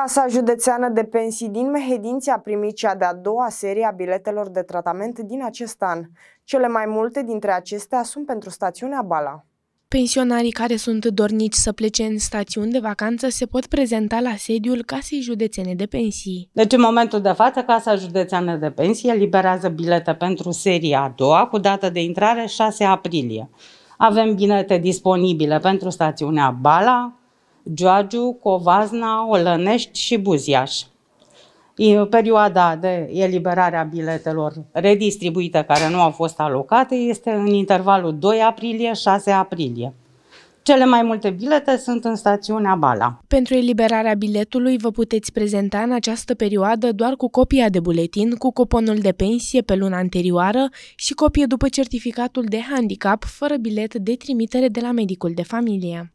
Casa Județeană de Pensii din Mehedinți a primit cea de-a doua serie a biletelor de tratament din acest an. Cele mai multe dintre acestea sunt pentru stațiunea Bala. Pensionarii care sunt dornici să plece în stațiuni de vacanță se pot prezenta la sediul Casei Județene de Pensii. Deci în momentul de față, Casa Județeană de Pensii eliberează bilete pentru seria a doua cu dată de intrare 6 aprilie. Avem bilete disponibile pentru stațiunea Bala, Gioagiu, Covazna, Olănești și Buziaș. În perioada de eliberare a biletelor redistribuite care nu au fost alocate este în intervalul 2 aprilie-6 aprilie. Cele mai multe bilete sunt în stațiunea Bala. Pentru eliberarea biletului vă puteți prezenta în această perioadă doar cu copia de buletin, cu coponul de pensie pe luna anterioară și copie după certificatul de handicap, fără bilet de trimitere de la medicul de familie.